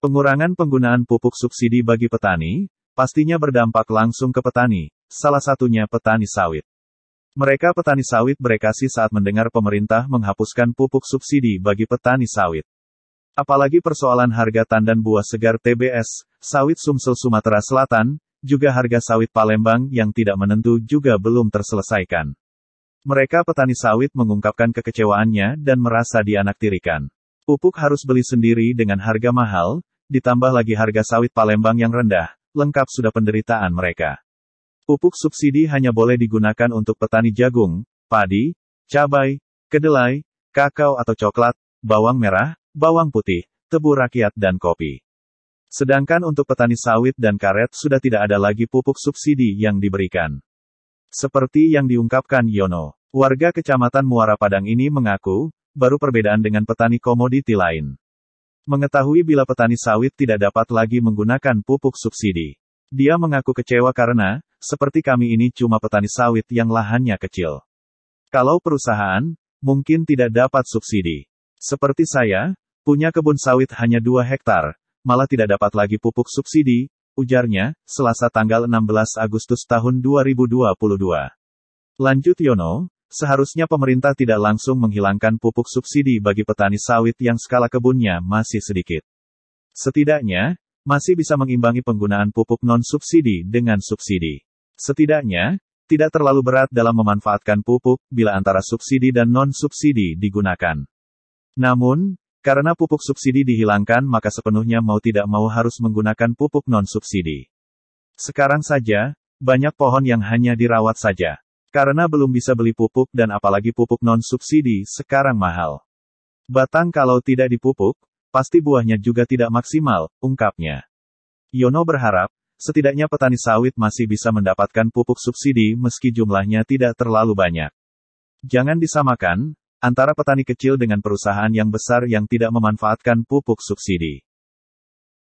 Pengurangan penggunaan pupuk subsidi bagi petani, pastinya berdampak langsung ke petani, salah satunya petani sawit. Mereka petani sawit berekasi saat mendengar pemerintah menghapuskan pupuk subsidi bagi petani sawit. Apalagi persoalan harga tandan buah segar TBS, sawit Sumsel Sumatera Selatan, juga harga sawit Palembang yang tidak menentu juga belum terselesaikan. Mereka petani sawit mengungkapkan kekecewaannya dan merasa dianaktirikan. Pupuk harus beli sendiri dengan harga mahal, ditambah lagi harga sawit Palembang yang rendah, lengkap sudah penderitaan mereka. Pupuk subsidi hanya boleh digunakan untuk petani jagung, padi, cabai, kedelai, kakao atau coklat, bawang merah, bawang putih, tebu rakyat dan kopi. Sedangkan untuk petani sawit dan karet sudah tidak ada lagi pupuk subsidi yang diberikan. Seperti yang diungkapkan Yono, warga kecamatan Muara Padang ini mengaku, baru perbedaan dengan petani komoditi lain. Mengetahui bila petani sawit tidak dapat lagi menggunakan pupuk subsidi. Dia mengaku kecewa karena, seperti kami ini cuma petani sawit yang lahannya kecil. Kalau perusahaan, mungkin tidak dapat subsidi. Seperti saya, punya kebun sawit hanya 2 hektar, malah tidak dapat lagi pupuk subsidi, ujarnya, selasa tanggal 16 Agustus tahun 2022. Lanjut Yono, Seharusnya pemerintah tidak langsung menghilangkan pupuk subsidi bagi petani sawit yang skala kebunnya masih sedikit. Setidaknya, masih bisa mengimbangi penggunaan pupuk non-subsidi dengan subsidi. Setidaknya, tidak terlalu berat dalam memanfaatkan pupuk bila antara subsidi dan non-subsidi digunakan. Namun, karena pupuk subsidi dihilangkan, maka sepenuhnya mau tidak mau harus menggunakan pupuk non-subsidi. Sekarang saja, banyak pohon yang hanya dirawat saja. Karena belum bisa beli pupuk dan apalagi pupuk non-subsidi sekarang mahal. Batang kalau tidak dipupuk, pasti buahnya juga tidak maksimal, ungkapnya. Yono berharap, setidaknya petani sawit masih bisa mendapatkan pupuk subsidi meski jumlahnya tidak terlalu banyak. Jangan disamakan, antara petani kecil dengan perusahaan yang besar yang tidak memanfaatkan pupuk subsidi.